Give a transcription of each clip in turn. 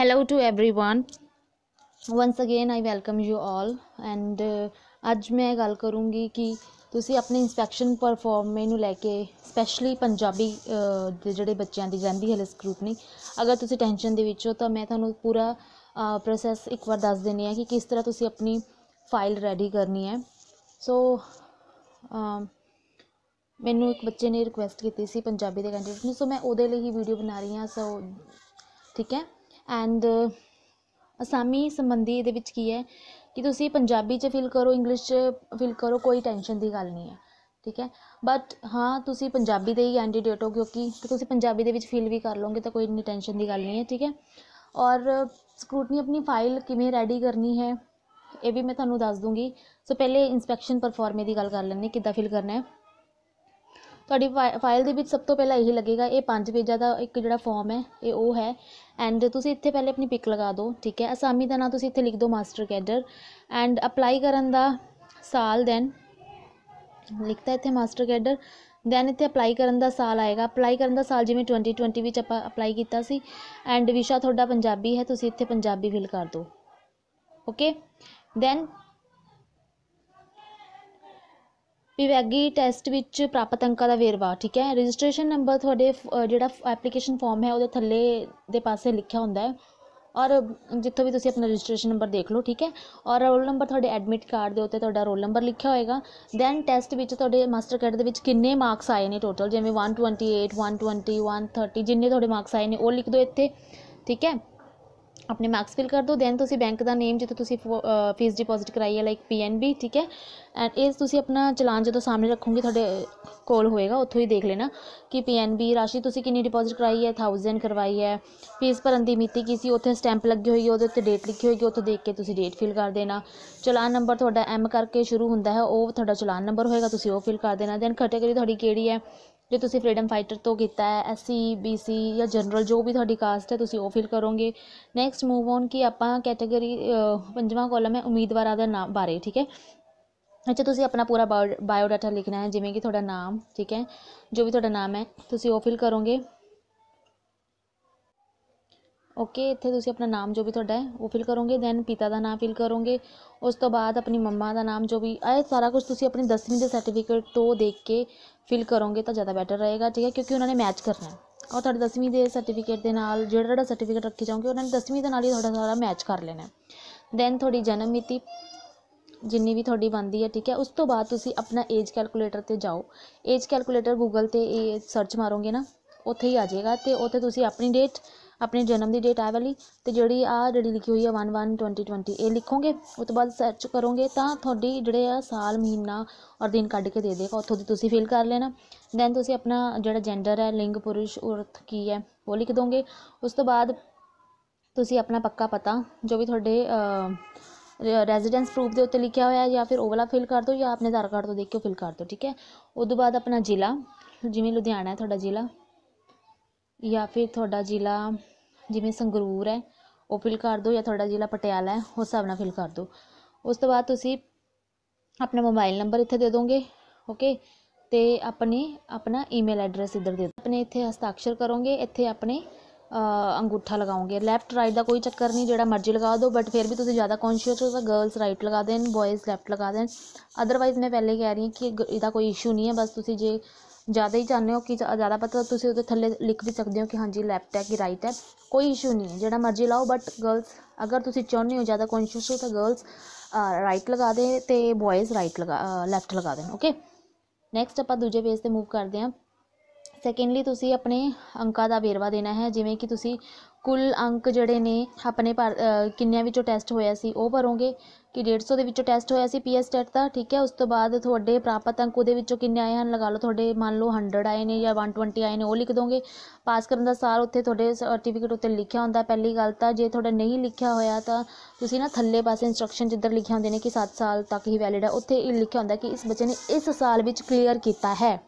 hello to everyone once again I welcome you all and ਅੱਜ ਮੈਂ ਗੱਲ ਕਰੂੰਗੀ ਕਿ ਤੁਸੀਂ ਆਪਣੇ ਇਨਸਪੈਕਸ਼ਨ ਪਰਫਾਰਮ ਨੂੰ ਲੈ ਕੇ ਸਪੈਸ਼ਲੀ ਪੰਜਾਬੀ ਦੇ ਜਿਹੜੇ ਬੱਚਿਆਂ ਦੀ ਜਾਂਦੀ ਹੈ ਗਰੁੱਪ ਨਹੀਂ ਅਗਰ ਤੁਸੀਂ ਟੈਨਸ਼ਨ ਦੇ ਵਿੱਚ ਹੋ ਤਾਂ ਮੈਂ ਤੁਹਾਨੂੰ ਪੂਰਾ ਪ੍ਰੋਸੈਸ ਇੱਕ ਵਾਰ ਦੱਸ ਦਿੰਨੀ ਆ ਕਿ ਕਿਸ ਤਰ੍ਹਾਂ ਤੁਸੀਂ ਆਪਣੀ ਫਾਈਲ ਰੈਡੀ ਕਰਨੀ ਹੈ ਸੋ ਮੈਨੂੰ ਇੱਕ ਬੱਚੇ ਨੇ ਰਿਕੁਐਸਟ ਕੀਤੀ ਸੀ ਪੰਜਾਬੀ ਦੇ ਕੈਂਡੀਡੇਟ ਨੂੰ ਸੋ ਮੈਂ ਉਹਦੇ ਲਈ ਹੀ ਵੀਡੀਓ ਬਣਾ ਰਹੀ ਹਾਂ ਸੋ ਠੀਕ ਹੈ ਐਂਡ ਅਸਾਮੀ ਸੰਬੰਧੀ ਇਹਦੇ ਵਿੱਚ ਕੀ ਹੈ ਕਿ ਤੁਸੀਂ ਪੰਜਾਬੀ 'ਚ ਫਿਲ ਕਰੋ ਇੰਗਲਿਸ਼ 'ਚ ਫਿਲ ਕਰੋ ਕੋਈ ਟੈਨਸ਼ਨ ਦੀ ਗੱਲ ਨਹੀਂ ਹੈ ਠੀਕ ਹੈ ਬਟ ਹਾਂ ਤੁਸੀਂ ਪੰਜਾਬੀ ਦੇ ਹੀ ਕੈਂਡੀਡੇਟ ਹੋ ਕਿਉਂਕਿ ਤੁਸੀਂ ਪੰਜਾਬੀ ਦੇ ਵਿੱਚ ਫਿਲ ਵੀ ਕਰ ਲਓਗੇ ਤਾਂ ਕੋਈ ਇੰਨੀ ਟੈਨਸ਼ਨ ਦੀ ਗੱਲ ਨਹੀਂ ਹੈ ਠੀਕ ਹੈ ਔਰ ਸਕਰੂਟਨੀ ਆਪਣੀ ਫਾਈਲ ਕਿਵੇਂ ਰੈਡੀ ਕਰਨੀ ਹੈ ਇਹ ਵੀ ਮੈਂ ਤੁਹਾਨੂੰ ਦੱਸ ਦੂੰਗੀ ਸੋ ਪਹਿਲੇ ਇਨਸਪੈਕਸ਼ਨ ਪਰਫਾਰਮੇ ਦੀ ਗੱਲ ਕਰ ਲੈਂਦੇ ਕਿੱਦਾਂ ਫਿਲ ਕਰਨਾ ਹੈ ਤੁਹਾਡੀ ਫਾਈਲ ਦੇ ਵਿੱਚ ਸਭ ਤੋਂ ਪਹਿਲਾਂ ਇਹੀ ਲੱਗੇਗਾ ਇਹ ਪੰਜ ਪੇਜਾਂ ਦਾ ਇੱਕ ਜਿਹੜਾ ਫਾਰਮ ਹੈ ਇਹ ਉਹ ਹੈ ਐਂਡ ਤੁਸੀਂ ਇੱਥੇ ਪਹਿਲੇ ਆਪਣੀ ਪਿਕ ਲਗਾ ਦਿਓ ਠੀਕ ਹੈ ਅਸਾਮੀ ਦਾ ਨਾਮ ਤੁਸੀਂ ਇੱਥੇ ਲਿਖ ਦਿਓ ਮਾਸਟਰ ਕੈਡਰ ਐਂਡ ਅਪਲਾਈ ਕਰਨ ਦਾ ਸਾਲ ਦੈਨ ਲਿਖਤਾ ਇੱਥੇ ਮਾਸਟਰ ਕੈਡਰ ਦੈਨ ਇੱਥੇ ਅਪਲਾਈ ਕਰਨ ਦਾ ਸਾਲ ਆਏਗਾ ਅਪਲਾਈ ਕਰਨ ਦਾ ਸਾਲ ਜਿਵੇਂ 2020 ਵਿੱਚ ਆਪਾਂ ਅਪਲਾਈ ਕੀਤਾ ਸੀ ਐਂਡ ਵਿਸ਼ਾ ਤੁਹਾਡਾ ਪੰਜਾਬੀ ਹੈ ਤੁਸੀਂ ਇੱਥੇ ਪੰਜਾਬੀ ਫਿਲ ਕਰ ਦਿਓ ਓਕੇ ਦੈਨ ਵਿਵੈਗੀ ਟੈਸਟ ਵਿੱਚ ਪ੍ਰਾਪਤ ਅੰਕਾਂ ਦਾ ਵੇਰਵਾ ਠੀਕ ਹੈ ਰਜਿਸਟ੍ਰੇਸ਼ਨ ਨੰਬਰ ਤੁਹਾਡੇ ਜਿਹੜਾ ਐਪਲੀਕੇਸ਼ਨ ਫਾਰਮ ਹੈ ਉਹਦੇ ਥੱਲੇ ਦੇ ਪਾਸੇ ਲਿਖਿਆ ਹੁੰਦਾ ਹੈ ਔਰ ਜਿੱਥੋਂ ਵੀ ਤੁਸੀਂ ਆਪਣਾ ਰਜਿਸਟ੍ਰੇਸ਼ਨ ਨੰਬਰ ਦੇਖ ਲਓ ਠੀਕ ਹੈ ਔਰ ਰੋਲ ਨੰਬਰ ਤੁਹਾਡੇ ਐਡਮਿਟ ਕਾਰਡ ਦੇ ਉੱਤੇ ਤੁਹਾਡਾ ਰੋਲ ਨੰਬਰ ਲਿਖਿਆ ਹੋਏਗਾ ਦੈਨ ਟੈਸਟ ਵਿੱਚ ਤੁਹਾਡੇ ਮਾਸਟਰ ਕਾਰਡ ਦੇ ਵਿੱਚ ਕਿੰਨੇ ਮਾਰਕਸ ਆਏ ਨੇ ਟੋਟਲ ਜਿਵੇਂ 128 120 130 ਜਿੰਨੇ ਤੁਹਾਡੇ ਮਾਰਕਸ ਆਏ ਨੇ ਉਹ ਲਿਖ ਦਿਓ ਇੱਥੇ ਠੀਕ ਹੈ ਆਪਣੇ ਮਾਰਕਸ ਫਿਲ ਕਰ ਦਿਓ ਦੈਨ ਤੁਸੀਂ ਬੈਂਕ ਦਾ ਨੇਮ ਜਿੱਥੇ ਤੁਸੀਂ ਫੀਸ ਡਿਪੋਜ਼ਿਟ ਕਰਾਈ ਹੈ ਲਾਈਕ ਪੀਐਨਬੀ ਠੀਕ ਹੈ ਐਂਡ ਇਹ ਤੁਸੀਂ ਆਪਣਾ ਚਲਾਨ ਜਦੋਂ ਸਾਹਮਣੇ ਰੱਖੋਗੇ ਤੁਹਾਡੇ ਕੋਲ ਹੋਏਗਾ ਉੱਥੋਂ ਹੀ ਦੇਖ ਲੈਣਾ ਕਿ ਪੀਐਨਬੀ ਰਾਸ਼ੀ ਤੁਸੀਂ ਕਿੰਨੀ ਡਿਪੋਜ਼ਿਟ ਕਰਾਈ ਹੈ 1000 ਕਰਵਾਈ ਹੈ ਫੀਸ ਭਰਨ ਦੀ ਮਿਤੀ ਕੀ ਸੀ ਉੱਥੇ ਸਟੈਂਪ ਲੱਗੀ ਹੋਈ ਹੈ ਉਹਦੇ ਉੱਤੇ ਡੇਟ ਲਿਖੀ ਹੋਈ ਹੈ ਉੱਥੋਂ ਦੇਖ ਕੇ ਤੁਸੀਂ ਡੇਟ ਫਿਲ ਕਰ ਦੇਣਾ ਚਲਾਨ ਨੰਬਰ ਤੁਹਾਡਾ ਐਮ ਕਰਕੇ ਸ਼ੁਰੂ ਹੁੰਦਾ ਹੈ ਉਹ ਤੁਹਾਡਾ ਚਲਾਨ ਨੰਬਰ ਹੋਏਗਾ ਤੁਸੀਂ ਉਹ ਫਿਲ ਕਰ ਦੇਣਾ ਦੈਨ ਕੈਟਾਗਰੀ ਤੁਹਾਡੀ ਕਿਹੜੀ ਹੈ जो तुम फ्रीडम फाइटर तो किया है एस सी बी सी या जनरल जो भी थोड़ी कास्ट है तुम वो फिल करोगे नैक्सट मूव ऑन कि आप कैटेगरी पंजा कॉलम है उम्मीदवार का नाम बारे ठीक है अच्छा तुम अपना पूरा बायो बायोडाटा लिखना है जिमें कि थोड़ा नाम ठीक है जो भी थोड़ा नाम है तुम वो फिल करोगे ਓਕੇ ਇੱਥੇ ਤੁਸੀਂ ਆਪਣਾ ਨਾਮ ਜੋ ਵੀ ਤੁਹਾਡਾ ਹੈ ਉਹ ਫਿਲ ਕਰੋਗੇ ਦੈਨ ਪਿਤਾ ਦਾ ਨਾਮ ਫਿਲ ਕਰੋਗੇ ਉਸ ਤੋਂ ਬਾਅਦ ਆਪਣੀ ਮੰਮਾ ਦਾ ਨਾਮ ਜੋ ਵੀ ਇਹ ਸਾਰਾ ਕੁਝ ਤੁਸੀਂ ਆਪਣੀ 10ਵੀਂ ਦੇ ਸਰਟੀਫਿਕੇਟ ਤੋਂ ਦੇਖ ਕੇ ਫਿਲ ਕਰੋਗੇ ਤਾਂ ਜ਼ਿਆਦਾ ਬੈਟਰ ਰਹੇਗਾ ਠੀਕ ਹੈ ਕਿਉਂਕਿ ਉਹਨਾਂ ਨੇ ਮੈਚ ਕਰਨਾ ਹੈ ਔਰ ਤੁਹਾਡੇ 10ਵੀਂ ਦੇ ਸਰਟੀਫਿਕੇਟ ਦੇ ਨਾਲ ਜਿਹੜਾ ਜਿਹੜਾ ਸਰਟੀਫਿਕੇਟ ਰੱਖੇ ਜਾਓਗੇ ਉਹਨਾਂ ਨੇ 10ਵੀਂ ਦੇ ਨਾਲ ਹੀ ਤੁਹਾਡਾ ਸਾਰਾ ਮੈਚ ਕਰ ਲੈਣਾ ਦੈਨ ਤੁਹਾਡੀ ਜਨਮ ਮਿਤੀ ਜਿੰਨੀ ਵੀ ਤੁਹਾਡੀ ਬੰਦੀ ਹੈ ਠੀਕ ਹੈ ਉਸ ਤੋਂ ਬਾਅਦ ਤੁਸੀਂ ਆਪਣਾ ਏਜ ਕੈਲਕੂਲੇਟਰ ਤੇ ਜਾਓ ਏਜ ਕੈਲਕੂਲੇਟਰ ਗੂਗਲ ਤੇ ਇਹ ਸਰਚ ਮਾਰੋਗੇ ਨਾ ਉੱਥੇ ਹੀ ਆ ਜਾਏਗਾ ਤੇ ਉੱਥੇ ਤੁਸੀਂ ਆਪਣੀ ਡੇਟ ਆਪਣੇ ਜਨਮ ਦੀ ਡੇਟ ਆ ਵਾਲੀ ਤੇ ਜਿਹੜੀ ਆ ਜਿਹੜੀ ਲਿਖੀ ਹੋਈ ਆ 112020 ਇਹ ਲਿਖੋਗੇ ਉਸ ਤੋਂ ਬਾਅਦ ਸਰਚ ਕਰੋਗੇ ਤਾਂ ਤੁਹਾਡੀ ਜਿਹੜੇ ਆ ਸਾਲ ਮਹੀਨਾ ਔਰ ਦਿਨ ਕੱਢ ਕੇ ਦੇ ਦੇਗਾ ਉੱਥੋਂ ਦੀ ਤੁਸੀਂ ਫਿਲ ਕਰ ਲੈਣਾ ਦੈਨ ਤੁਸੀਂ ਆਪਣਾ ਜਿਹੜਾ ਜੈਂਡਰ ਹੈ ਲਿੰਗ ਪੁਰਸ਼ ਔਰਤ ਕੀ ਹੈ ਉਹ ਲਿਖ ਦੋਗੇ ਉਸ ਤੋਂ ਬਾਅਦ ਤੁਸੀਂ ਆਪਣਾ ਪੱਕਾ ਪਤਾ ਜੋ ਵੀ ਤੁਹਾਡੇ ਰੈਜ਼ੀਡੈਂਸ ਪ੍ਰੂਫ ਦੇ ਉੱਤੇ ਲਿਖਿਆ ਹੋਇਆ ਹੈ ਜਾਂ ਫਿਰ ਉਹ ਵਾਲਾ ਫਿਲ ਕਰ ਦਿਓ ਜਾਂ ਆਪਣੇ ਆਧਾਰ ਕਾਰਡ ਤੋਂ ਦੇਖ ਕੇ ਫਿਲ ਕਰ ਦਿਓ ਠੀਕ ਹੈ ਉਸ ਤੋਂ ਬਾਅਦ ਆਪਣਾ ਜ਼ਿਲ੍ਹਾ ਜਿਵੇਂ ਲੁਧਿਆਣਾ ਹੈ ਤੁਹਾਡਾ ਜ਼ਿਲ੍ਹਾ या फिर थोड़ा ज़िला जिमें संगरूर है वह फिल कर दो या थोड़ा ज़िला पटियाला है उस हिसाब न फिल कर दो उस तो बाद अपना मोबाइल नंबर इतने दे दोगे ओके तो अपनी अपना ईमेल एड्रेस इधर दे अपने इतने हस्ताक्षर करोगे इतने अपने अंगूठा लगाओगे लैफ्ट राइट का कोई चक्कर नहीं जो मर्जी लगा दो बट फिर भी ज़्यादा कॉन्शियस हो तो गर्ल्स राइट लगा दें बॉयज़ लैफ्ट लगा दें अदरवाइज़ मैं पहले कह रही हूँ कि यदा कोई इशू नहीं है बस तुम जे ਜ਼ਿਆਦਾ ਹੀ ਚਾਹੁੰਦੇ ਹੋ ਕਿ ਜ਼ਿਆਦਾ ਪਤਾ ਤੁਸੀਂ ਉਹਦੇ ਥੱਲੇ ਲਿਖ ਵੀ ਸਕਦੇ ਹੋ ਕਿ ਹਾਂਜੀ ਲੈਫਟ ਹੈ ਕਿ ਰਾਈਟ ਹੈ ਕੋਈ ਇਸ਼ੂ ਨਹੀਂ ਹੈ ਜਿਹੜਾ ਮਰਜ਼ੀ ਲਾਓ ਬਟ ਗਰਲਸ ਅਗਰ ਤੁਸੀਂ ਚਾਹੁੰਦੇ ਹੋ ਜ਼ਿਆਦਾ ਕੌਨਸ਼ੀਅਸ ਹੋ ਤਾਂ ਗਰਲਸ ਰਾਈਟ ਲਗਾ ਦੇ ਤੇ ਬॉयਜ਼ ਰਾਈਟ ਲਗਾ ਲੈਫਟ ਲਗਾ ਦੇਣ ਓਕੇ ਨੈਕਸਟ ਆਪਾਂ ਦੂਜੇ ਪੇਜ ਤੇ ਮੂਵ ਕਰਦੇ ਹਾਂ ਸੈਕੰਡਲੀ ਤੁਸੀਂ ਆਪਣੇ ਅੰਕਾਂ ਦਾ ਵੇਰਵਾ ਦੇਣਾ ਹੈ ਜਿਵੇਂ ਕਿ ਤੁਸੀਂ ਕੁੱਲ ਅੰਕ ਜਿਹੜੇ ਨੇ ਆਪਣੇ ਭਾਰ ਕਿੰਨਿਆਂ ਵਿੱਚੋਂ ਟੈਸਟ ਹੋਇਆ ਸੀ ਉਹ ਭਰੋਗੇ ਕਿ 150 ਦੇ ਵਿੱਚੋਂ ਟੈਸਟ ਹੋਇਆ ਸੀ ਪੀਐਸ ਟੈਟ ਦਾ ਠੀਕ ਹੈ ਉਸ ਤੋਂ ਬਾਅਦ ਤੁਹਾਡੇ ਪ੍ਰਾਪਤ ਅੰਕ ਉਹਦੇ ਵਿੱਚੋਂ ਕਿੰਨੇ ਆਏ ਹਨ ਲਗਾ ਲਓ ਤੁਹਾਡੇ ਮੰਨ ਲਓ 100 ਆਏ ਨੇ ਜਾਂ 120 ਆਏ ਨੇ ਉਹ ਲਿਖ ਦੋਗੇ ਪਾਸ ਕਰਨ ਦਾ ਸਾਲ ਉੱਥੇ ਤੁਹਾਡੇ ਸਰਟੀਫਿਕੇਟ ਉੱਤੇ ਲਿਖਿਆ ਹੁੰਦਾ ਪਹਿਲੀ ਗੱਲ ਤਾਂ ਜੇ ਤੁਹਾਡਾ ਨਹੀਂ ਲਿਖਿਆ ਹੋਇਆ ਤਾਂ ਤੁਸੀਂ ਨਾ ਥੱਲੇ ਪਾਸੇ ਇਨਸਟਰਕਸ਼ਨ ਜਿੱਧਰ ਲਿਖਿਆ ਹੁੰਦੇ ਨੇ ਕਿ 7 ਸਾਲ ਤੱਕ ਹੀ ਵੈਲਿਡ ਹੈ ਉੱਥੇ ਇਹ ਲਿਖਿਆ ਹੁੰਦਾ ਕਿ ਇਸ ਬੱਚੇ ਨੇ ਇਸ ਸਾਲ ਵਿੱਚ ਕਲੀਅਰ ਕੀਤਾ ਹੈ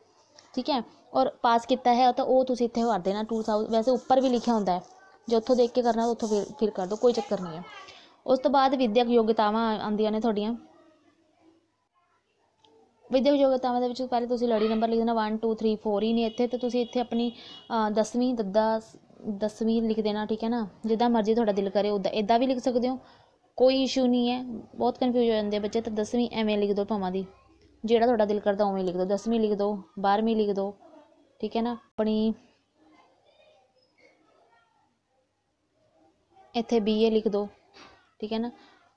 ਠੀਕ ਹੈ ਔਰ ਪਾਸ ਕੀਤਾ ਹੈ ਤਾਂ ਉਹ ਤੁਸੀਂ ਇੱਥੇ ਭਰ ਦੇਣਾ 2000 ਵੈਸੇ ਉੱਪਰ ਵੀ ਲਿਖਿਆ ਹੁੰਦਾ ਹੈ ਜੇ ਉੱਥੋਂ ਦੇਖ ਕੇ ਕਰਨਾ ਉੱਥੋਂ ਫਿਰ ਫਿਰ ਕਰ ਦਿਓ ਕੋਈ ਚੱਕਰ ਨਹੀਂ ਹੈ ਉਸ ਤੋਂ ਬਾਅਦ ਵਿਦਿਅਕ ਯੋਗਤਾਵਾਂ ਆਉਂਦੀਆਂ ਨੇ ਤੁਹਾਡੀਆਂ ਵਿਦਿਅਕ ਯੋਗਤਾਵਾਂ ਦੇ ਵਿੱਚ ਪਹਿਲੇ ਤੁਸੀਂ ਲੜੀ ਨੰਬਰ ਲਿਖ ਦੇਣਾ 1 2 3 4 ਹੀ ਨੇ ਇੱਥੇ ਤੇ ਤੁਸੀਂ ਇੱਥੇ ਆਪਣੀ 10ਵੀਂ ਦੱਦਾ 10ਵੀਂ ਲਿਖ ਦੇਣਾ ਠੀਕ ਹੈ ਨਾ ਜਿੱਦਾਂ ਮਰਜ਼ੀ ਤੁਹਾਡਾ ਦਿਲ ਕਰੇ ਉਦਾਂ ਇਦਾਂ ਵੀ ਲਿਖ ਸਕਦੇ ਹੋ ਕੋਈ ਇਸ਼ੂ ਨਹੀਂ ਹੈ ਬਹੁਤ ਕਨਫਿਊਜ਼ ਹੋ ਜਾਂਦੇ ਬੱਚੇ ਤਾਂ 10ਵੀਂ ਐਵੇਂ ਲਿਖ ਦਿਓ ਭਾਵਾਂ ਦੀ ਜਿਹੜਾ ਤੁਹਾਡਾ ਦਿਲ ਕਰਦਾ ਉਵੇਂ ਲਿਖ ਦਿਓ 10ਵੀਂ ਲਿਖ ਦਿਓ 12ਵੀਂ ਲਿਖ ਦਿਓ ਠੀਕ ਹੈ ਨਾ ਆਪਣੀ ਇੱਥੇ ਬੀਏ ਲਿਖ ਦਿਓ ਠੀਕ ਹੈ ਨਾ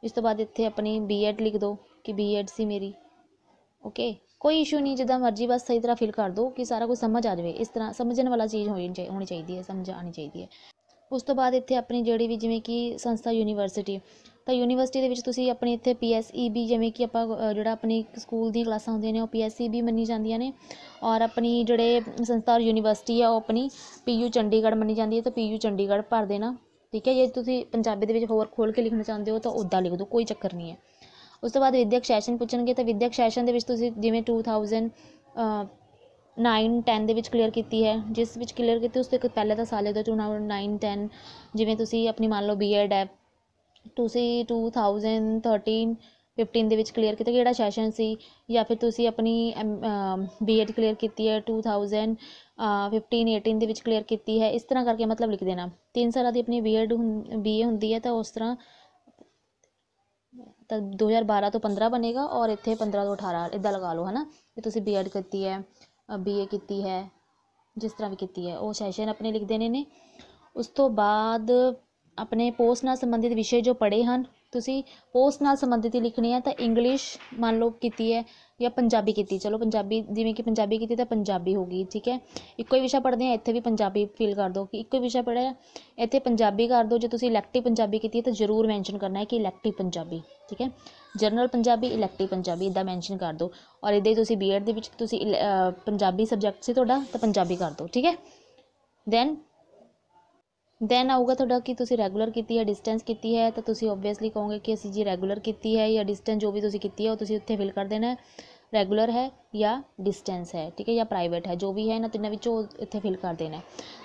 ਇਸ ਤੋਂ ਬਾਅਦ ਇੱਥੇ ਆਪਣੀ ਬੀਐਡ ਲਿਖ ਦਿਓ ਕਿ ਬੀਐਡ ਸੀ ਮੇਰੀ ਓਕੇ ਕੋਈ ਇਸ਼ੂ ਨਹੀਂ ਜਿੱਦਾਂ ਮਰਜ਼ੀ ਬਸ ਸਹੀ ਤਰ੍ਹਾਂ ਫਿਲ ਕਰ ਦਿਓ ਕਿ ਸਾਰਾ ਕੁਝ ਸਮਝ ਆ ਜਾਵੇ ਇਸ ਤਰ੍ਹਾਂ ਸਮਝਣ ਵਾਲਾ ਚੀਜ਼ ਹੋਣੀ ਚਾਹੀਦੀ ਹੈ ਸਮਝ ਆਣੀ ਚਾਹੀਦੀ ਹੈ ਉਸ ਤੋਂ ਬਾਅਦ ਇੱਥੇ ਆਪਣੀ ਜਿਹੜੀ ਵੀ ਜਿਵੇਂ ਕਿ ਸੰਸਥਾ ਯੂਨੀਵਰਸਿਟੀ ਤਾਂ ਯੂਨੀਵਰਸਿਟੀ ਦੇ ਵਿੱਚ ਤੁਸੀਂ ਆਪਣੀ ਇੱਥੇ ਪੀਐਸਈਬੀ e ਜਿਵੇਂ ਕਿ ਆਪਾਂ ਜਿਹੜਾ ਆਪਣੀ ਸਕੂਲ ਦੀਆਂ ਕਲਾਸਾਂ ਹੁੰਦੀਆਂ ਨੇ ਉਹ ਪੀਐਸਈਬੀ e ਮੰਨੀ ਜਾਂਦੀਆਂ ਨੇ ਔਰ ਆਪਣੀ ਜਿਹੜੇ ਸੰਸਥਾ ਔਰ ਯੂਨੀਵਰਸਿਟੀ ਆ ਉਹ ਆਪਣੀ ਪੀਯੂ ਚੰਡੀਗੜ੍ਹ ਮੰਨੀ ਜਾਂਦੀ ਹੈ ਤਾਂ ਪੀਯੂ ਚੰਡੀਗੜ੍ਹ ਭਰ ਦੇਣਾ ਠੀਕ ਹੈ ਜੇ ਤੁਸੀਂ ਪੰਜਾਬੀ ਦੇ ਵਿੱਚ ਹੋਰ ਖੋਲ ਕੇ ਲਿਖਣਾ ਚਾਹੁੰਦੇ ਹੋ ਤਾਂ ਉਦਾਂ ਲਿਖ ਦਿਓ ਕੋਈ ਚੱਕਰ ਨਹੀਂ ਹੈ ਉਸ ਤੋਂ ਬਾਅਦ ਵਿਦਿਅਕ ਸੈਸ਼ਨ ਪੁੱਛਣਗੇ ਤਾਂ ਵਿਦਿਅਕ ਸੈਸ਼ਨ ਦੇ ਵਿੱਚ ਤੁਸੀਂ ਜਿਵੇਂ 2000 9 10 ਦੇ ਵਿੱਚ ਕਲੀਅਰ ਕੀਤੀ ਹੈ ਜਿਸ ਵਿੱਚ ਕਲੀਅਰ ਕੀਤੀ ਉਸ ਤੋਂ ਇੱਕ ਪਹਿਲੇ ਦਾ ਸਾਲ ਦਾ 9 10 ਜਿਵੇਂ ਤੁਸੀਂ ਆਪਣੀ ਮੰਨ ਲਓ ਬੀਐਡ ਹੈ ਤੁਸੀਂ 2013 फिफ्टीन क्लीयर किया कि सैशन से या फिर तुम अपनी एम बी एड क्लीयर की है टू थाउजेंड फिफ्टीन एटीन के क्लीयर की है इस तरह करके मतलब लिख देना तीन साल की अपनी बी एड बी ए होंगी है तो उस तरह तो दो हज़ार बारह तो पंद्रह बनेगा और इतने पंद्रह तो अठारह इदा लगा लो है ना कि तुम बी एड की है बी ए की है जिस तरह भी की है वो सैशन अपने लिख देने उस तो बाद अपने पोस्ट न संबंधित विषय जो पढ़े हैं ਤੁਸੀਂ ਪੋਸਟ ਨਾਲ ਸੰਬੰਧਿਤ ਲਿਖਣੀ ਹੈ ਤਾਂ ਇੰਗਲਿਸ਼ ਮੰਨ ਲਓ ਕੀਤੀ ਹੈ ਜਾਂ ਪੰਜਾਬੀ ਕੀਤੀ ਚਲੋ ਪੰਜਾਬੀ ਜਿਵੇਂ ਕਿ ਪੰਜਾਬੀ ਕੀਤੀ ਤਾਂ ਪੰਜਾਬੀ ਹੋ ਗਈ ਠੀਕ ਹੈ ਇੱਕੋ ਹੀ ਵਿਸ਼ਾ ਪੜ੍ਹਦੇ ਆ ਇੱਥੇ ਵੀ ਪੰਜਾਬੀ ਫਿਲ ਕਰ ਦਿਓ ਕਿ ਇੱਕੋ ਹੀ ਵਿਸ਼ਾ ਪੜ੍ਹਿਆ ਇੱਥੇ ਪੰਜਾਬੀ ਕਰ ਦਿਓ ਜੇ ਤੁਸੀਂ ਇਲੈਕਟਿਵ ਪੰਜਾਬੀ ਕੀਤੀ ਹੈ ਤਾਂ ਜ਼ਰੂਰ ਮੈਂਸ਼ਨ ਕਰਨਾ ਹੈ ਕਿ ਇਲੈਕਟਿਵ ਪੰਜਾਬੀ ਠੀਕ ਹੈ ਜਨਰਲ ਪੰਜਾਬੀ ਇਲੈਕਟਿਵ ਪੰਜਾਬੀ ਇਦਾਂ ਮੈਂਸ਼ਨ ਕਰ ਦਿਓ ਔਰ ਇਦਾਂ ਹੀ ਤੁਸੀਂ ਬੀਐਡ ਦੇ ਵਿੱਚ ਤੁਸੀਂ ਪੰਜਾਬੀ ਸਬਜੈਕਟ ਸੀ ਤੁਹਾਡਾ ਤਾਂ ਪੰਜਾਬੀ ਕਰ ਦਿਓ ਠੀਕ ਹੈ ਦੈਨ ਦੈਨ ਆਊਗਾ ਤੁਹਾਡਾ ਕਿ ਤੁਸੀਂ ਰੈਗੂਲਰ ਕੀਤੀ ਹੈ ਡਿਸਟੈਂਸ ਕੀਤੀ ਹੈ ਤਾਂ ਤੁਸੀਂ ਆਬਵੀਅਸਲੀ ਕਹੋਗੇ ਕਿ ਅਸੀਂ ਜੀ ਰੈਗੂਲਰ ਕੀਤੀ ਹੈ ਜਾਂ ਡਿਸਟੈਂਸ ਜੋ ਵੀ ਤੁਸੀਂ ਕੀਤੀ ਹੈ ਉਹ ਤੁਸੀਂ ਉੱਥੇ ਫਿਲ ਕਰ ਦੇਣਾ ਹੈ ਰੈਗੂਲਰ ਹੈ ਜਾਂ ਡਿਸਟੈਂਸ ਹੈ ਠੀਕ ਹੈ ਜਾਂ ਪ੍ਰਾਈਵੇਟ ਹੈ ਜੋ ਵੀ ਹੈ ਇਹਨਾਂ ਤਿੰਨਾਂ ਵਿੱਚੋਂ ਇੱਥੇ ਫਿਲ ਕਰ ਦੇਣਾ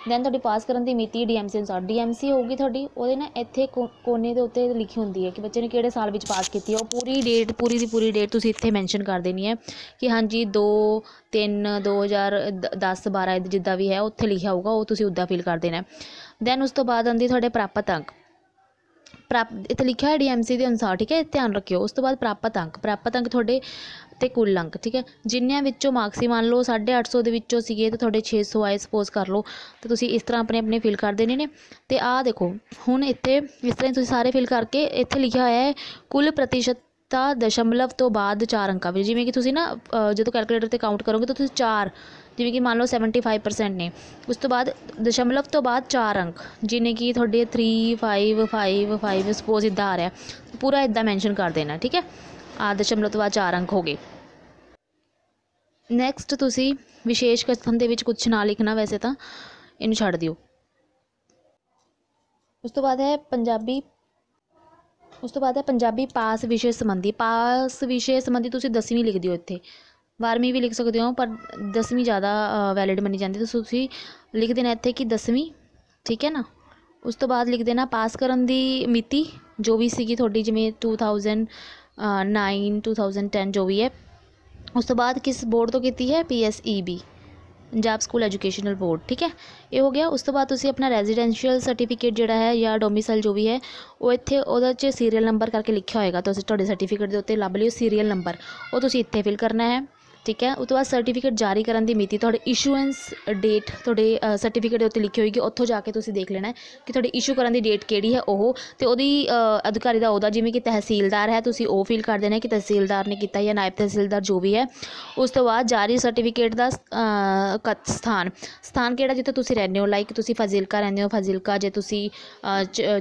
ਦੈਨ ਤੁਹਾਡੀ ਪਾਸ ਕਰਨ ਦੀ ਮਿਤੀ ਡੀਐਮਸੀ ਅਨਸਰ ਡੀਐਮਸੀ ਹੋਊਗੀ ਤੁਹਾਡੀ ਉਹਦੇ ਨਾਲ ਇੱਥੇ ਕੋਨੇ ਦੇ ਉੱਤੇ ਲਿਖੀ ਹੁੰਦੀ ਹੈ ਕਿ ਬੱਚੇ ਨੇ ਕਿਹੜੇ ਸਾਲ ਵਿੱਚ ਪਾਸ ਕੀਤੀ ਹੈ ਉਹ ਪੂਰੀ ਡੇਟ ਪੂਰੀ ਦੀ ਪੂਰੀ ਡੇਟ ਤੁਸੀਂ ਇੱਥੇ ਮੈਂਸ਼ਨ ਕਰ ਦੇਣੀ ਹੈ ਕਿ ਹਾਂਜੀ 2 3 2010 12 ਜਿੱਦਾਂ ਵੀ ਹੈ ਉੱਥੇ ਲਿਖਿਆ ਹੋਊਗਾ ਉਹ ਤੁਸੀਂ ਉੱਦਾਂ ਫਿਲ ਕਰ ਦੇਣਾ ਦੈਨ ਉਸ ਤੋਂ ਬਾਅਦ ਆਉਂਦੀ ਤੁਹਾਡੇ ਪ੍ਰਾਪਤ ਅੰਕ ਪ੍ਰਾਪਤ ਇੱਥੇ ਲਿਖਿਆ ਹੈ ਡੀਐਮਸੀ ਦੇ ਅਨੁਸਾਰ ਠੀਕ ਹੈ ਧਿਆਨ ਰੱਖਿਓ ਉਸ ਤੋਂ ਬਾਅਦ ਪ੍ਰਾਪਤ ਅੰਕ ਪ੍ਰਾਪਤ ਅੰਕ ਤੁਹਾਡੇ ਤੇ ਕੁੱਲ ਅੰਕ ਠੀਕ ਹੈ ਜਿੰਨਿਆਂ ਵਿੱਚੋਂ ਮਾਰਕਸ ਹੀ ਮੰਨ ਲਓ 850 ਦੇ ਵਿੱਚੋਂ ਸੀਗੇ ਤੇ ਤੁਹਾਡੇ 600 ਆਏ ਸਪੋਜ਼ ਕਰ ਲਓ ਤੇ ਤੁਸੀਂ ਇਸ ਤਰ੍ਹਾਂ ਆਪਣੇ ਆਪਣੇ ਫਿਲ ਕਰ ਦੇਣੇ ਨੇ ਤੇ ਆਹ ਦੇਖੋ ਹੁਣ ਇੱਥੇ ਇਸ ਤਰ੍ਹਾਂ ਤੁਸੀਂ ਸਾਰੇ ਫਿਲ ਕਰਕੇ ਇੱਥੇ ਲਿਖਿਆ ਹੋਇਆ ਹੈ ਕੁੱਲ ਪ੍ਰਤੀਸ਼ਤ ਤਾਂ ਦਸ਼ਮਲਵ ਤੋਂ ਬਾਅਦ ਚਾਰ ਅੰਕਾਂ ਵਿੱਚ ਜਿਵੇਂ ਕਿ ਤੁਸੀਂ ਨਾ ਜਦੋਂ ਕੈਲਕੂਲੇਟਰ ਤੇ ਕਾਊਂਟ ਕਰੋਗੇ ਤਾਂ ਤੁਸੀਂ ਚਾਰ ਜਿਵੇਂ ਕਿ ਮੰਨ ਲਓ 75% ਨੇ ਉਸ ਤੋਂ ਬਾਅਦ ਦਸ਼ਮਲਵ ਤੋਂ ਬਾਅਦ ਚਾਰ ਅੰਕ ਜਿਵੇਂ ਕਿ ਤੁਹਾਡੇ 3 5 5 5 ਸਪੋਜ਼ ਇਦਾਂ ਆ ਰਿਹਾ ਪੂਰਾ ਇਦਾਂ ਮੈਂਸ਼ਨ ਕਰ ਦੇਣਾ ਠੀਕ ਹੈ ਆ ਦਸ਼ਮਲਵ ਤੋਂ ਬਾਅਦ ਚਾਰ ਅੰਕ ਹੋ ਗਏ ਨੈਕਸਟ ਤੁਸੀਂ ਵਿਸ਼ੇਸ਼ ਕਥਨ ਦੇ ਵਿੱਚ ਕੁਝ ਨਾ ਲਿਖਣਾ ਵੈਸੇ ਤਾਂ ਇਹਨੂੰ ਛੱਡ ਦਿਓ ਉਸ ਤੋਂ ਬਾਅਦ ਹੈ ਪੰਜਾਬੀ ਉਸ ਤੋਂ ਬਾਅਦ ਹੈ ਪੰਜਾਬੀ ਪਾਸ ਵਿਸ਼ੇ ਸੰਬੰਧੀ ਪਾਸ ਵਿਸ਼ੇ ਸੰਬੰਧੀ ਤੁਸੀਂ 10ਵੀਂ ਲਿਖ ਦਿਓ ਇੱਥੇ बारहवीं भी लिख सकते हो पर दसवीं ज़्यादा वैलिड मनी जाती तो तुम लिख देना इतने कि दसवीं ठीक है ना उस तो बाद लिख देना पास कर मिति जो भी सी थोड़ी जिमें two thousand nine two thousand ten जो भी है उस तो बाद किस बोर्ड तो की है P S E B Punjab School Educational Board ठीक है ये हो गया उस तो बाद अपना रेजिडेंशियल सर्टिफिकेट जोड़ा है या डोमीसल जो भी है वो इतने वह सीरीयल नंबर करके लिखा होएगा तो सर्टिफिकेट के उत्ते लभ लियो सीरीयल नंबर वो तुम्हें इतने फिल करना है ਠੀਕ ਹੈ ਉਸ ਤੋਂ ਬਾਅਦ ਸਰਟੀਫਿਕੇਟ ਜਾਰੀ ਕਰਨ ਦੀ ਮਿਤੀ ਤੁਹਾਡੇ ਇਸ਼ੂਐਂਸ ਡੇਟ ਤੁਹਾਡੇ ਸਰਟੀਫਿਕੇਟ ਦੇ ਉੱਤੇ ਲਿਖੀ ਹੋਏਗੀ ਉੱਥੋਂ ਜਾ ਕੇ ਤੁਸੀਂ ਦੇਖ ਲੈਣਾ ਕਿ ਤੁਹਾਡੇ ਇਸ਼ੂ ਕਰਨ ਦੀ ਡੇਟ ਕਿਹੜੀ ਹੈ ਉਹ ਤੇ ਉਹਦੀ ਅਧਿਕਾਰੀ ਦਾ ਅਹੁਦਾ ਜਿਵੇਂ ਕਿ ਤਹਿਸੀਲਦਾਰ ਹੈ ਤੁਸੀਂ ਉਹ ਫਿਲ ਕਰ ਦੇਣਾ ਕਿ ਤਹਿਸੀਲਦਾਰ ਨੇ ਕੀਤਾ ਜਾਂ ਨਾਇਬ ਤਹਿਸੀਲਦਾਰ ਜੋ ਵੀ ਹੈ ਉਸ ਤੋਂ ਬਾਅਦ ਜਾਰੀ ਸਰਟੀਫਿਕੇਟ ਦਾ ਸਥਾਨ ਸਥਾਨ ਕਿਹੜਾ ਜਿੱਥੇ ਤੁਸੀਂ ਰਹਿੰਦੇ ਹੋ ਲਾਈਕ ਤੁਸੀਂ ਫਜ਼ਿਲਕਾ ਰਹਿੰਦੇ ਹੋ ਫਜ਼ਿਲਕਾ ਜੇ ਤੁਸੀਂ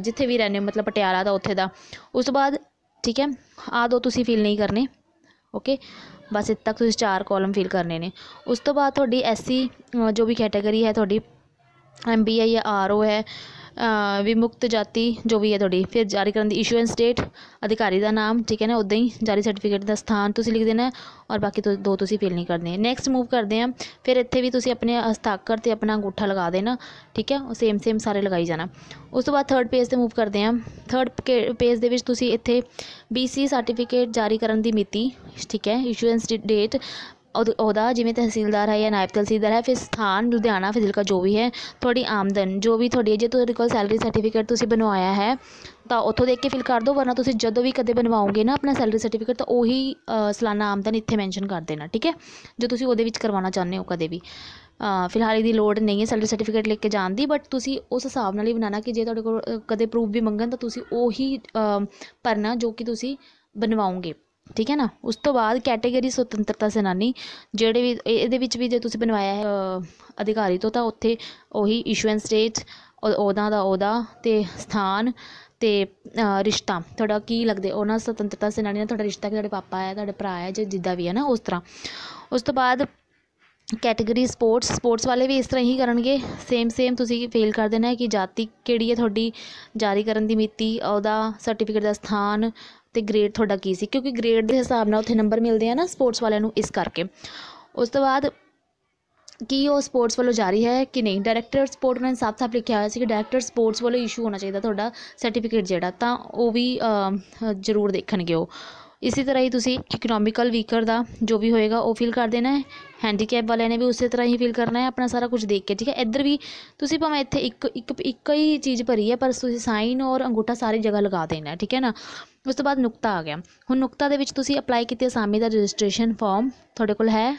ਜਿੱਥੇ ਵੀ ਰਹਿੰਦੇ ਹੋ ਮਤਲਬ ਪਟਿਆਲਾ ਦਾ ਉੱਥੇ ਦਾ ਉਸ ਤੋਂ ਬਾਅਦ ਠੀਕ ਹੈ ਆਹ ਦੋ ਤੁਸੀਂ ਫਿਲ ਨਹੀਂ ਕਰਨੇ ਓਕੇ ਬਸ ਇੱਥੇ ਤੱਕ ਤੁਸੀਂ ਚਾਰ ਕਾਲਮ ਫਿਲ ਕਰਨੇ ਨੇ ਉਸ ਤੋਂ ਬਾਅਦ ਤੁਹਾਡੀ ਐਸਸੀ ਜੋ ਵੀ ਕੈਟਾਗਰੀ ਹੈ ਤੁਹਾਡੀ M B I R O ਹੈ ਵਿਮੁਕਤ ਜਾਤੀ ਜੋ ਵੀ ਹੈ ਤੁਹਾਡੀ ਫਿਰ ਜਾਰੀ ਕਰਨ ਦੀ ਇਸ਼ੂਐਂਸ ਡੇਟ ਅਧਿਕਾਰੀ ਦਾ ਨਾਮ ਠੀਕ ਹੈ ਨਾ ਉਦਾਂ ਹੀ ਜਾਰੀ ਸਰਟੀਫਿਕੇਟ ਦਾ ਸਥਾਨ ਤੁਸੀਂ ਲਿਖ ਦੇਣਾ ਔਰ ਬਾਕੀ ਦੋ ਤੁਸੀਂ ਫਿਲ ਨਹੀਂ ਕਰਦੇ ਨੈਕਸਟ ਮੂਵ ਕਰਦੇ ਆ ਫਿਰ ਇੱਥੇ ਵੀ ਤੁਸੀਂ ਆਪਣੇ ਹਸਤਾਖਰ ਤੇ ਆਪਣਾ ਅੰਗੂਠਾ ਲਗਾ ਦੇਣਾ ਠੀਕ ਹੈ ਉਹ ਸੇਮ ਸੇਮ ਸਾਰੇ ਲਗਾਈ ਜਾਣਾ ਉਸ ਤੋਂ ਬਾਅਦ ਥਰਡ ਪੇਜ ਤੇ ਮੂਵ ਕਰਦੇ ਆ ਥਰਡ ਪੇਜ ਦੇ ਵਿੱਚ ਤੁਸੀਂ ਇੱਥੇ ਬੀਸੀ ਸਰਟੀਫਿਕੇਟ ਜਾਰੀ ਕਰਨ ਦੀ ਮਿਤੀ ਠੀਕ ਹੈ ਇਸ਼ੂਐਂਸ ਡੇਟ ਉਹਦਾ ਜਿਵੇਂ ਤਹਿਸੀਲਦਾਰ ਹੈ ਜਾਂ ਨਾਇਬ ਤਹਿਸੀਲਦਾਰ ਹੈ ਫਿਰ ਸਥਾਨ ਲੁਧਿਆਣਾ ਫਾਜ਼ਿਲਕਾ ਜੋ ਵੀ ਹੈ ਤੁਹਾਡੀ ਆਮਦਨ ਜੋ ਵੀ ਤੁਹਾਡੀ ਜੇ ਤੁਹਾਡੇ ਕੋਲ ਸੈਲਰੀ ਸਰਟੀਫਿਕੇਟ ਤੁਸੀਂ ਬਣਵਾਇਆ ਹੈ ਤਾਂ ਉੱਥੋਂ ਦੇਖ ਕੇ ਫਿਲ ਕਰ ਦਿਓ ਵਰਨਾ ਤੁਸੀਂ ਜਦੋਂ ਵੀ ਕਦੇ ਬਣਵਾਓਗੇ ਨਾ ਆਪਣਾ ਸੈਲਰੀ ਸਰਟੀਫਿਕੇਟ ਤਾਂ ਉਹੀ ਸਾਲਾਨਾ ਆਮਦਨ ਇੱਥੇ ਮੈਂਸ਼ਨ ਕਰ ਦੇਣਾ ਠੀਕ ਹੈ ਜੋ ਤੁਸੀਂ ਉਹਦੇ ਵਿੱਚ ਕਰਵਾਉਣਾ ਚਾਹੁੰਦੇ ਹੋ ਕਦੇ ਵੀ ਫਿਲਹਾਲ ਇਹਦੀ ਲੋੜ ਨਹੀਂ ਹੈ ਸੈਲਰੀ ਸਰਟੀਫਿਕੇਟ ਲੈ ਕੇ ਜਾਣ ਦੀ ਬਟ ਤੁਸੀਂ ਉਸ ਹਿਸਾਬ ਨਾਲ ਹੀ ਬਣਾਉਣਾ ਕਿ ਜੇ ਤੁਹਾਡੇ ਕੋਲ ਕਦੇ ਪ੍ਰੂਫ ਵੀ ਮੰਗਣ ਤਾਂ ਤੁਸੀਂ ਉਹੀ ਭਰਨਾ ਜੋ ਕਿ ਤੁਸੀਂ ਬਣਵਾਓਗੇ ਠੀਕ ਹੈ ਨਾ ਉਸ ਤੋਂ ਬਾਅਦ ਕੈਟਾਗਰੀ ਸੁਤੰਤਰਤਾ ਸੈਨਾਨੀ ਜਿਹੜੇ ਵੀ ਇਹਦੇ ਵਿੱਚ ਵੀ ਜੇ ਤੁਸੀਂ ਬਣਵਾਇਆ ਹੈ ਅਧਿਕਾਰੀ ਤੋਂ ਤਾਂ ਉੱਥੇ ਉਹੀ ਇਸ਼ੂਐਂਸ ਡੇਟ ਉਹਦਾ ਦਾ ਉਹਦਾ ਤੇ ਸਥਾਨ ਤੇ ਰਿਸ਼ਤਾ ਤੁਹਾਡਾ ਕੀ ਲੱਗਦੇ ਉਹਨਾਂ ਸੁਤੰਤਰਤਾ ਸੈਨਾਨੀ ਨਾਲ ਤੁਹਾਡਾ ਰਿਸ਼ਤਾ ਕਿ ਤੁਹਾਡੇ ਪਾਪਾ ਹੈ ਤੁਹਾਡੇ ਭਰਾ ਹੈ ਜਾਂ ਜਿੱਦਾਂ ਵੀ ਹੈ ਨਾ ਉਸ ਤਰ੍ਹਾਂ ਉਸ ਤੋਂ ਬਾਅਦ ਕੈਟਾਗਰੀ ਸਪੋਰਟਸ ਸਪੋਰਟਸ ਵਾਲੇ ਵੀ ਇਸ ਤਰ੍ਹਾਂ ਹੀ ਕਰਨਗੇ ਸੇਮ ਸੇਮ ਤੁਸੀਂ ਫੇਲ ਕਰ ਦੇਣਾ ਹੈ ਕਿ ਜਾਤੀ ਕਿਹੜੀ ਹੈ ਤੁਹਾਡੀ ਜਾਰੀ ਕਰਨ ਦੀ ਮਿਤੀ ਉਹਦਾ ਸਰਟੀਫਿਕੇਟ ਦਾ ਸਥਾਨ ਤੇ ਗ੍ਰੇਡ ਤੁਹਾਡਾ ਕੀ ਸੀ ਕਿਉਂਕਿ ਗ੍ਰੇਡ ਦੇ ਹਿਸਾਬ ਨਾਲ ਉੱਥੇ ਨੰਬਰ ਮਿਲਦੇ ਆ ਨਾ ਸਪੋਰਟਸ ਵਾਲਿਆਂ ਨੂੰ ਇਸ ਕਰਕੇ ਉਸ ਤੋਂ ਬਾਅਦ ਕੀ ਉਹ ਸਪੋਰਟਸ ਵੱਲੋਂ ਜਾਰੀ ਹੈ ਕਿ ਨਹੀਂ ਡਾਇਰੈਕਟਰ ਸਪੋਰਟ ਉਹਨਾਂ ਨੇ ਸਾਫ਼-ਸਾਫ਼ ਲਿਖਿਆ ਹੋਇਆ ਸੀ ਕਿ ਡਾਇਰੈਕਟਰ ਸਪੋਰਟਸ ਵੱਲੋਂ ਇਸ਼ੂ ਹੋਣਾ ਚਾਹੀਦਾ ਤੁਹਾਡਾ ਸਰਟੀਫਿਕੇਟ ਜਿਹੜਾ ਤਾਂ ਉਹ ਵੀ ਜ਼ਰੂਰ ਦੇਖਣਗੇ ਉਹ ਇਸੇ ਤਰ੍ਹਾਂ ਹੀ ਤੁਸੀਂ ਇਕਨੋਮਿਕਲ ਵੀਕਰ ਦਾ ਜੋ ਵੀ ਹੋਏਗਾ ਉਹ ਫਿਲ ਕਰ ਦੇਣਾ ਹੈ ਹੈਂਡੀਕੈਪ ਵਾਲਿਆਂ ਨੇ ਵੀ ਉਸੇ ਤਰ੍ਹਾਂ ਹੀ ਫਿਲ ਕਰਨਾ ਹੈ ਆਪਣਾ ਸਾਰਾ ਕੁਝ ਦੇਖ ਕੇ ਠੀਕ ਹੈ ਇੱਧਰ ਵੀ ਤੁਸੀਂ ਭਾਵੇਂ ਇੱਥੇ ਇੱਕ ਇੱਕ ਇੱਕ ਹੀ ਚੀਜ਼ ਭਰੀ ਹੈ ਪਰ ਤੁਸੀਂ ਸਾਈਨ ਔਰ ਅੰਗੂਠਾ ਸਾਰੀ ਜਗ੍ਹਾ ਲਗਾ ਦੇਣਾ ਠੀਕ ਹੈ ਨਾ ਉਸ ਤੋਂ ਬਾਅਦ ਨੁਕਤਾ ਆ ਗਿਆ ਹੁਣ ਨੁਕਤਾ ਦੇ ਵਿੱਚ ਤੁਸੀਂ ਅਪਲਾਈ ਕੀਤੀ ਅਸਾਮੀ ਦਾ ਰਜਿਸਟ੍ਰੇਸ਼ਨ ਫਾਰਮ ਤੁਹਾਡੇ ਕੋਲ ਹੈ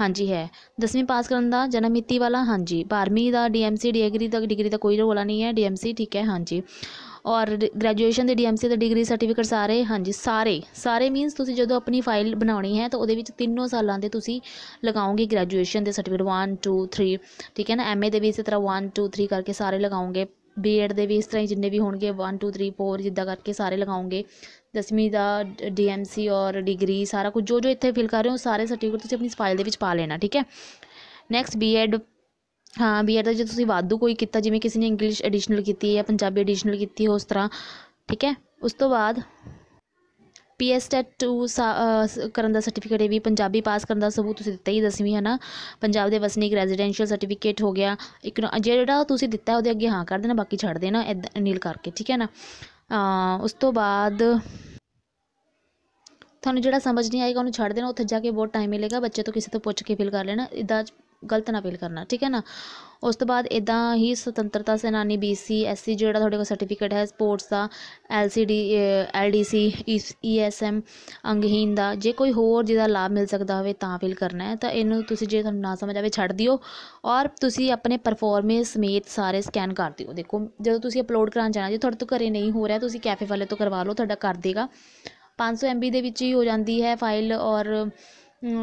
ਹਾਂਜੀ ਹੈ 10ਵੀਂ ਪਾਸ ਕਰਨ ਦਾ ਜਨਮ ਮਿਤੀ ਵਾਲਾ ਹਾਂਜੀ 12ਵੀਂ ਦਾ ਡੀਐਮਸੀ ਡਿਗਰੀ ਦਾ ਡਿਗਰੀ ਦਾ ਕੋਈ ਰੋਲਾ ਨਹੀਂ ਹੈ ਡੀਐਮਸੀ ਠੀਕ ਹੈ ਹਾਂਜੀ ਔਰ ਗ੍ਰੈਜੂਏਸ਼ਨ ਦੇ ਡੀਐਮਸੀ ਦੇ ਡਿਗਰੀ ਸਰਟੀਫਿਕੇਟ ਸਾਰੇ ਹਾਂਜੀ ਸਾਰੇ ਸਾਰੇ ਮੀਨਸ ਤੁਸੀਂ ਜਦੋਂ ਆਪਣੀ ਫਾਈਲ ਬਣਾਉਣੀ ਹੈ ਤਾਂ ਉਹਦੇ ਵਿੱਚ ਤਿੰਨੋਂ ਸਾਲਾਂ ਦੇ ਤੁਸੀਂ ਲਗਾਓਗੇ ਗ੍ਰੈਜੂਏਸ਼ਨ ਦੇ ਸਰਟੀਫਿਕੇਟ 1 2 3 ਠੀਕ ਹੈ ਨਾ ਐਮਏ ਦੇ ਵੀ ਇਸੇ ਤਰ੍ਹਾਂ 1 2 3 ਕਰਕੇ ਸਾਰੇ ਲਗਾਓਗੇ ਬੀਐਡ ਦੇ ਵੀ ਇਸ ਤਰ੍ਹਾਂ ਹੀ ਜਿੰਨੇ ਵੀ ਹੋਣਗੇ 1 2 3 4 ਜਿੱਦਾਂ ਕਰਕੇ ਸਾਰੇ ਲਗਾਉਂਗੇ ਦਸਵੀਂ ਦਾ ਡੀਐਮਸੀ ਔਰ ਡਿਗਰੀ ਸਾਰਾ ਕੁਝ ਜੋ ਜੋ ਇੱਥੇ ਫਿਲ ਕਰ ਰਹੇ ਹੋ ਸਾਰੇ ਸਰਟੀਫਿਕੇਟ ਤੁਸੀਂ ਆਪਣੀ ਫਾਈਲ ਦੇ ਵਿੱਚ ਪਾ ਲੈਣਾ ਠੀਕ ਹੈ ਨੈਕਸਟ ਬੀਐਡ ਹਾਂ ਬੀਐਡ ਦਾ ਜੇ ਤੁਸੀਂ ਵਾਧੂ ਕੋਈ ਕੀਤਾ ਜਿਵੇਂ ਕਿਸੇ ਨੇ ਇੰਗਲਿਸ਼ ਐਡੀਸ਼ਨਲ ਕੀਤੀ ਜਾਂ ਪੰਜਾਬੀ ਐਡੀਸ਼ਨਲ ਕੀਤੀ ਉਸ ਤਰ੍ਹਾਂ ਠੀਕ ਹੈ ਉਸ ਤੋਂ ਬਾਅਦ ਪੀਐਸਟੈਟ ਟੈਟ 2 ਕਰਨ ਦਾ ਸਰਟੀਫਿਕੇਟ ਵੀ ਪੰਜਾਬੀ ਪਾਸ ਕਰਨ ਦਾ ਸਬੂਤ ਤੁਸੀਂ ਦਿੱਤਾ ਹੀ ਦਸਵੀਂ ਹੈ ਨਾ ਪੰਜਾਬ ਦੇ ਵਸਨੀਕ ਰੈਜ਼ੀਡੈਂਸ਼ੀਅਲ ਸਰਟੀਫਿਕੇਟ ਹੋ ਗਿਆ ਇੱਕ ਜਿਹੜਾ ਤੁਸੀਂ ਦਿੱਤਾ ਉਹਦੇ ਅੱਗੇ ਹਾਂ ਕਰ ਦੇਣਾ ਬਾਕੀ ਛੱਡ ਦੇਣਾ ਐਦਾਂ ਨੀਲ ਕਰਕੇ ਠੀਕ ਹੈ ਨਾ ਉਸ ਤੋਂ ਬਾਅਦ ਤੁਹਾਨੂੰ ਜਿਹੜਾ ਸਮਝ ਨਹੀਂ ਆਏਗਾ ਉਹਨੂੰ ਛੱਡ ਦੇਣਾ ਉੱਥੇ ਜਾ ਕੇ ਬਹੁਤ ਟਾਈਮ ਮਿਲੇਗਾ ਬੱਚੇ ਤੋਂ ਕਿਸੇ ਤੋਂ ਪੁੱਛ ਕੇ ਫਿਲ ਕਰ ਲੈਣਾ ਇਦਾਂ ਗਲਤ ਨਾ ਫੀਲ ਕਰਨਾ ਠੀਕ ਹੈ ਨਾ ਉਸ ਤੋਂ ਬਾਅਦ ਇਦਾਂ ਹੀ ਸੁਤੰਤਰਤਾ ਸੈਨਾਨੀ ਬੀਸੀ ਐਸਸੀ ਜਿਹੜਾ ਤੁਹਾਡੇ ਕੋਲ ਸਰਟੀਫਿਕੇਟ ਹੈ ਸਪੋਰਟਸ ਦਾ ਐਲਸੀਡੀ ਐਲਡੀਸੀ ਈਐਸਐਮ ਅੰਗਹੀਨ ਦਾ ਜੇ ਕੋਈ ਹੋਰ ਜਿਹਦਾ ਲਾਭ ਮਿਲ ਸਕਦਾ ਹੋਵੇ ਤਾਂ ਫੀਲ ਕਰਨਾ ਹੈ ਤਾਂ ਇਹਨੂੰ ਤੁਸੀਂ ਜੇ ਤੁਹਾਨੂੰ ਨਾ ਸਮਝ ਆਵੇ ਛੱਡ ਦਿਓ ਔਰ ਤੁਸੀਂ ਆਪਣੇ ਪਰਫਾਰਮੈਂਸ ਸਮੇਤ ਸਾਰੇ ਸਕੈਨ ਕਰ ਦਿਓ ਦੇਖੋ ਜਦੋਂ ਤੁਸੀਂ ਅਪਲੋਡ ਕਰਾਉਣ ਜਾਣਾ ਜੇ ਤੁਹਾਡੇ ਤੋਂ ਘਰੇ ਨਹੀਂ ਹੋ ਰਿਹਾ ਤੁਸੀਂ ਕੈਫੇ ਵਾਲੇ ਤੋਂ ਕਰਵਾ ਲਓ ਤੁਹਾਡਾ ਕਰ ਦੇਗਾ 500 MB ਦੇ ਵਿੱਚ ਹੀ ਹੋ ਜਾਂਦੀ ਹੈ ਫਾਈਲ ਔਰ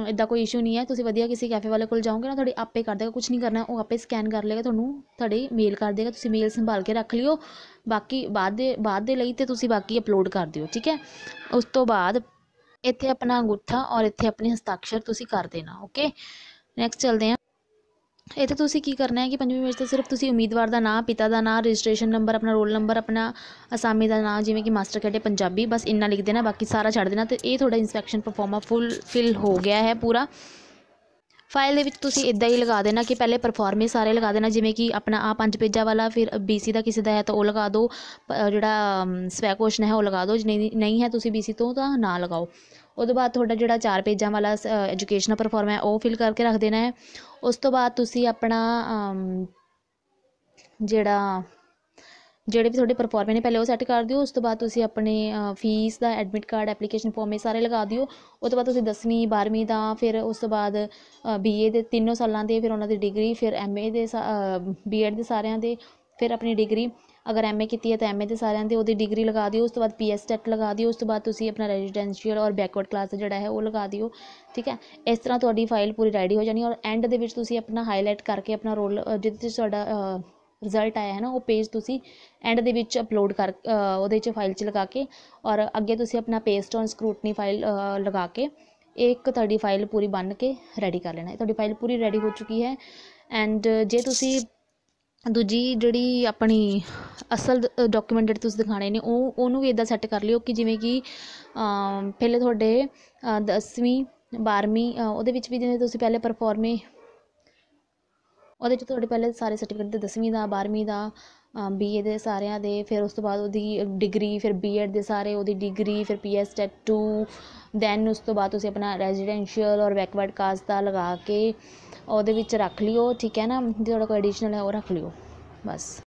ਇੱਦਾਂ ਕੋਈ ਇਸ਼ੂ ਨਹੀਂ ਹੈ ਤੁਸੀਂ ਵਧੀਆ ਕਿਸੇ ਕੈਫੇ ਵਾਲੇ ਕੋਲ ਜਾਓਗੇ ਨਾ ਤੁਹਾਡੇ ਆਪੇ ਕਰ ਦੇਗਾ ਕੁਝ ਨਹੀਂ ਕਰਨਾ ਉਹ ਆਪੇ ਸਕੈਨ ਕਰ ਲੇਗਾ ਤੁਹਾਨੂੰ ਤੁਹਾਡੇ ਮੇਲ ਕਰ ਦੇਗਾ ਤੁਸੀਂ ਮੇਲ ਸੰਭਾਲ ਕੇ ਰੱਖ ਲਿਓ ਬਾਕੀ ਬਾਅਦ ਦੇ ਬਾਅਦ ਦੇ ਲਈ ਤੇ ਤੁਸੀਂ ਬਾਕੀ ਅਪਲੋਡ ਕਰ ਦਿਓ ਠੀਕ ਹੈ ਉਸ ਤੋਂ ਬਾਅਦ ਇੱਥੇ ਆਪਣਾ ਅੰਗੂਠਾ ਔਰ ਇੱਥੇ ਆਪਣੇ ਹਸਤਾਖਰ ਤੁਸੀਂ ਕਰ ਦੇਣਾ ਓਕੇ ਨੈਕਸਟ ਚਲਦੇ ਹਾਂ ਇਹ ਤਾਂ ਤੁਸੀਂ ਕੀ ਕਰਨਾ ਹੈ ਕਿ ਪੰਜਵੀਂ ਵਿੱਚ ਤਾਂ ਸਿਰਫ ਤੁਸੀਂ ਉਮੀਦਵਾਰ ਦਾ ਨਾਂ ਪਿਤਾ ਦਾ ਨਾਂ ਰਜਿਸਟ੍ਰੇਸ਼ਨ ਨੰਬਰ ਆਪਣਾ ਰੋਲ ਨੰਬਰ ਆਪਣਾ ਅਸਾਮੀ ਦਾ ਨਾਂ ਜਿਵੇਂ ਕਿ ਮਾਸਟਰ ਕੈਡੇ ਪੰਜਾਬੀ ਬਸ ਇੰਨਾ ਲਿਖ ਦੇਣਾ ਬਾਕੀ ਸਾਰਾ ਛੱਡ ਦੇਣਾ ਤੇ ਇਹ ਤੁਹਾਡਾ ਇਨਸਪੈਕਸ਼ਨ ਪਰਫਾਰਮਾ ਫੁੱਲ ਫਿਲ ਹੋ ਗਿਆ ਹੈ ਪੂਰਾ ਫਾਈਲ ਦੇ ਵਿੱਚ ਤੁਸੀਂ ਇਦਾਂ ਹੀ ਲਗਾ ਦੇਣਾ ਕਿ ਪਹਿਲੇ ਪਰਫਾਰਮੇ ਸਾਰੇ ਲਗਾ ਦੇਣਾ ਜਿਵੇਂ ਕਿ ਆਪਣਾ ਆ ਪੰਜ ਪੇਜਾਂ ਵਾਲਾ ਫਿਰ ਬੀਸੀ ਦਾ ਕਿਸੇ ਦਾ ਹੈ ਤਾਂ ਉਹ ਲਗਾ ਦਿਓ ਜਿਹੜਾ ਸਵੈ ਕੁਐਸਚਨ ਹੈ ਉਹ ਲਗਾ ਦਿਓ ਜੇ ਨਹੀਂ ਹੈ ਤੁਸੀਂ ਬੀਸੀ ਤੋਂ ਤਾਂ ਨਾ ਲਗਾਓ ਉਹਦੇ ਬਾਅਦ ਤੁਹਾਡਾ ਜਿਹੜਾ ਚਾਰ ਪੇਜਾਂ ਵਾਲਾ ਐਜੂਕੇਸ਼ਨਲ ਪਰਫਾਰਮ ਹੈ ਉਹ ਫਿਲ ਕਰਕੇ ਰੱਖ ਦੇਣਾ ਹੈ ਉਸ ਤੋਂ ਬਾਅਦ ਤੁਸੀਂ ਆਪਣਾ ਜਿਹੜਾ ਜਿਹੜੇ ਵੀ ਤੁਹਾਡੇ ਪਰਫਾਰਮੇ ਨੇ ਪਹਿਲੇ ਉਹ ਸੈੱਟ ਕਰ ਦਿਓ ਉਸ ਤੋਂ ਬਾਅਦ ਤੁਸੀਂ ਆਪਣੇ ਫੀਸ ਦਾ ਐਡਮਿਟ ਕਾਰਡ ਐਪਲੀਕੇਸ਼ਨ ਫਾਰਮ ਇਹ ਸਾਰੇ ਲਗਾ ਦਿਓ ਉਸ ਤੋਂ ਬਾਅਦ ਤੁਸੀਂ 10ਵੀਂ 12ਵੀਂ ਦਾ ਫਿਰ ਉਸ ਤੋਂ ਬਾਅਦ ਬੀਏ ਦੇ ਤਿੰਨੋਂ ਸਾਲਾਂ ਦੇ ਫਿਰ ਉਹਨਾਂ ਦੀ ਡਿਗਰੀ ਫਿਰ ਐਮਏ ਦੇ ਬੀਐਡ ਦੇ ਸਾਰਿਆਂ ਦੇ ਫਿਰ ਆਪਣੀ ਡਿਗਰੀ ਅਗਰ ਐਮਏ ਕੀਤੀ ਹੈ ਤਾਂ ਐਮਏ ਦੇ ਸਾਰਿਆਂ ਦੇ ਉਹਦੀ ਡਿਗਰੀ ਲਗਾ ਦਿਓ ਉਸ ਤੋਂ ਬਾਅਦ ਪੀਐਸਟੈਟ ਲਗਾ ਦਿਓ ਉਸ ਤੋਂ ਬਾਅਦ ਤੁਸੀਂ ਆਪਣਾ ਰੈਜ਼ੀਡੈਂਸ਼ੀਅਲ ਔਰ ਬੈਕਵਰਡ ਕਲਾਸ ਜਿਹੜਾ ਹੈ ਉਹ ਲਗਾ ਦਿਓ ਠੀਕ ਹੈ ਇਸ ਤਰ੍ਹਾਂ ਤੁਹਾਡੀ ਫਾਈਲ ਪੂਰੀ ਰੈਡੀ ਹੋ ਜਾਣੀ ਔਰ ਐਂਡ ਦੇ ਵਿੱਚ ਤੁਸੀਂ ਆਪਣਾ ਹਾਈਲਾਈਟ ਕਰਕੇ ਆਪਣਾ ਰੋਲ ਜਿਹਦੇ ਤੇ ਤੁਹਾਡਾ ਰਿਜ਼ਲਟ ਆਇਆ ਹੈ ਨਾ ਉਹ ਪੇਜ ਤੁਸੀਂ ਐਂਡ ਦੇ ਵਿੱਚ ਅਪਲੋਡ ਕਰ ਉਹਦੇ 'ਚ ਫਾਈਲ 'ਚ ਲਗਾ ਕੇ ਔਰ ਅੱਗੇ ਤੁਸੀਂ ਆਪਣਾ ਪੇਸਟ ਔਨ ਸਕਰੂਟਨੀ ਫਾਈਲ ਲਗਾ ਕੇ ਇੱਕ ਤੁਹਾਡੀ ਫਾਈਲ ਪੂਰੀ ਬਣ ਕੇ ਰੈਡੀ ਕਰ ਲੈਣਾ ਤੁਹਾਡੀ ਫਾਈਲ ਪੂਰੀ ਰੈਡੀ ਹੋ ਚੁੱਕੀ ਹੈ ਐਂਡ ਜੇ ਤੁਸੀਂ ਦੂਜੀ ਜਿਹੜੀ ਆਪਣੀ ਅਸਲ ਡਾਕੂਮੈਂਟ ਜਿਹੜੇ ਤੁਸੀਂ ਦਿਖਾਣੇ ਨੇ ਉਹ ਉਹਨੂੰ ਵੀ ਇਦਾਂ ਸੈੱਟ ਕਰ ਲਿਓ ਕਿ ਜਿਵੇਂ ਕਿ ਪਹਿਲੇ ਤੁਹਾਡੇ 10ਵੀਂ 12ਵੀਂ ਉਹਦੇ ਵਿੱਚ ਵੀ ਜਿਵੇਂ ਤੁਸੀਂ ਪਹਿਲੇ ਪਰਫਾਰਮੇ ਉਹਦੇ 'ਚ ਤੁਹਾਡੇ ਪਹਿਲੇ ਸਾਰੇ ਸਰਟੀਫਿਕੇਟ 10ਵੀਂ ਦਾ 12ਵੀਂ ਦਾ ਬੀਏ ਦੇ ਸਾਰਿਆਂ ਦੇ ਫਿਰ ਉਸ ਤੋਂ ਬਾਅਦ ਉਹਦੀ ਡਿਗਰੀ ਫਿਰ ਬੀਐਡ ਦੇ ਸਾਰੇ ਉਹਦੀ ਡਿਗਰੀ ਫਿਰ ਪੀਐਸ ਟੈਟ ਟੂ ਦੈਨ ਉਸ ਤੋਂ ਬਾਅਦ ਤੁਸੀਂ ਆਪਣਾ ਰੈਜ਼ੀਡੈਂਸ਼ੀਅਲ ਔਰ ਬੈਕਵਰਡ ਕਾਸਟ ਦਾ ਲਗਾ ਕੇ ਉਹਦੇ ਵਿੱਚ ਰੱਖ ਲਿਓ ਠੀਕ ਹੈ ਨਾ ਜੇ ਤੁਹਾਡਾ ਕੋਈ ਐਡੀਸ਼ਨਲ ਹੈ ਉਹ ਰੱਖ ਲਿਓ ਬਸ